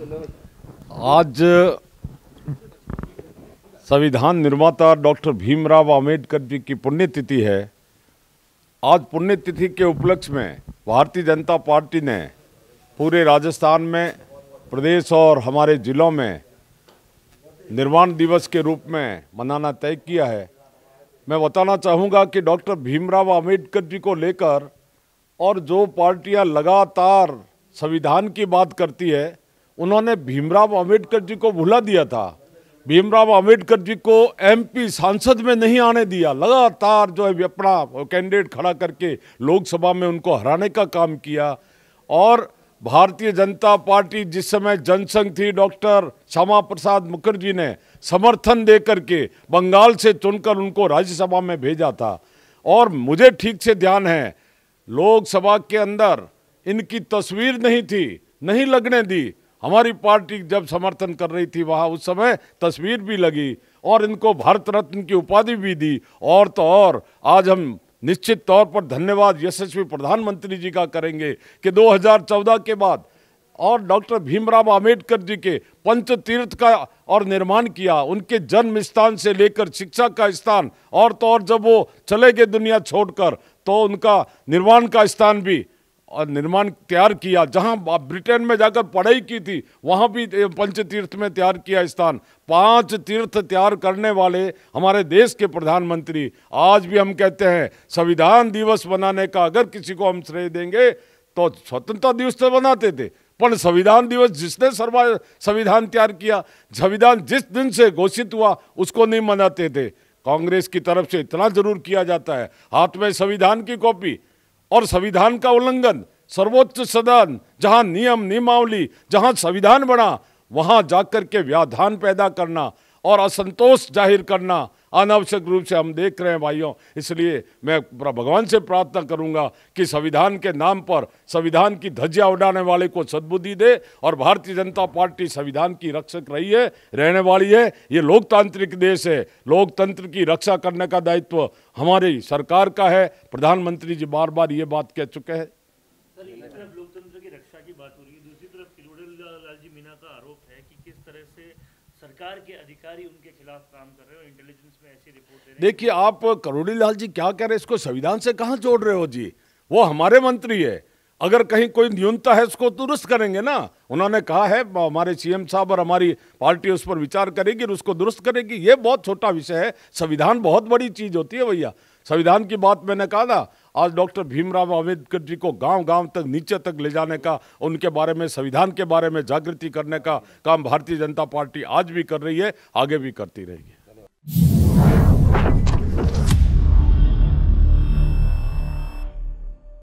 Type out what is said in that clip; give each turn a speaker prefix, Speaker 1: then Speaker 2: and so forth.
Speaker 1: आज संविधान निर्माता डॉक्टर भीमराव आम्बेडकर जी की पुण्यतिथि है आज पुण्यतिथि के उपलक्ष्य में भारतीय जनता पार्टी ने पूरे राजस्थान में प्रदेश और हमारे ज़िलों में निर्माण दिवस के रूप में मनाना तय किया है मैं बताना चाहूँगा कि डॉक्टर भीमराव आम्बेडकर जी को लेकर और जो पार्टियाँ लगातार संविधान की बात करती है उन्होंने भीमराव अम्बेडकर जी को भुला दिया था भीमराव अम्बेडकर जी को एमपी सांसद में नहीं आने दिया लगातार जो है अपना कैंडिडेट खड़ा करके लोकसभा में उनको हराने का काम किया और भारतीय जनता पार्टी जिस समय जनसंघ थी डॉक्टर श्यामा प्रसाद मुखर्जी ने समर्थन दे करके बंगाल से चुनकर उनको राज्यसभा में भेजा था और मुझे ठीक से ध्यान है लोकसभा के अंदर इनकी तस्वीर नहीं थी नहीं लगने दी हमारी पार्टी जब समर्थन कर रही थी वहाँ उस समय तस्वीर भी लगी और इनको भारत रत्न की उपाधि भी दी और तो और आज हम निश्चित तौर पर धन्यवाद यशस्वी प्रधानमंत्री जी का करेंगे कि 2014 के बाद और डॉक्टर भीमराव आम्बेडकर जी के पंच तीर्थ का और निर्माण किया उनके जन्म स्थान से लेकर शिक्षा का स्थान और तो और जब वो चले गए दुनिया छोड़कर तो उनका निर्माण का स्थान भी और निर्माण तैयार किया जहां ब्रिटेन में जाकर पढ़ाई की थी वहां भी पंच तीर्थ में तैयार किया स्थान पांच तीर्थ तैयार करने वाले हमारे देश के प्रधानमंत्री आज भी हम कहते हैं संविधान दिवस बनाने का अगर किसी को हम श्रेय देंगे तो स्वतंत्रता दिवस तो बनाते थे पर संविधान दिवस जिसने सर्वा संविधान तैयार किया संविधान जिस दिन से घोषित हुआ उसको नहीं मनाते थे कांग्रेस की तरफ से इतना जरूर किया जाता है हाथ में संविधान की कॉपी और संविधान का उल्लंघन सर्वोच्च सदन जहां नियम नियमावली जहां संविधान बना वहां जाकर के व्याधान पैदा करना और असंतोष जाहिर करना अनावश्यक रूप से हम देख रहे हैं भाइयों इसलिए मैं भगवान से प्रार्थना करूंगा कि संविधान के नाम पर संविधान की धज्जियाँ उड़ाने वाले को सद्बुद्धि दे और भारतीय जनता पार्टी संविधान की रक्षक रही है रहने वाली है ये लोकतांत्रिक देश है लोकतंत्र की रक्षा करने का दायित्व हमारी सरकार का है प्रधानमंत्री जी बार बार ये बात कह चुके हैं लोकतंत्र की रक्षा की बात हो रही है दूसरी तरफ किलोड़े लाल जी मीना का आरोप है कि किस तरह से सरकार के अधिकारी उनके खिलाफ काम कर रहे हो इंटेलिजेंस में ऐसी रिपोर्ट दे देखिए आप करोड़ी लाल जी क्या कह रहे हैं इसको संविधान से कहाँ जोड़ रहे हो जी वो हमारे मंत्री है अगर कहीं कोई न्यूनता है उसको तो दुरुस्त करेंगे ना उन्होंने कहा है हमारे सीएम साहब और हमारी पार्टी उस पर विचार करेगी और उसको दुरुस्त करेगी ये बहुत छोटा विषय है संविधान बहुत बड़ी चीज़ होती है भैया संविधान की बात मैंने कहा था आज डॉक्टर भीमराव अम्बेडकर जी को गांव गांव तक नीचे तक ले जाने का उनके बारे में संविधान के बारे में जागृति करने का काम भारतीय जनता पार्टी आज भी कर रही है आगे भी करती रहेगी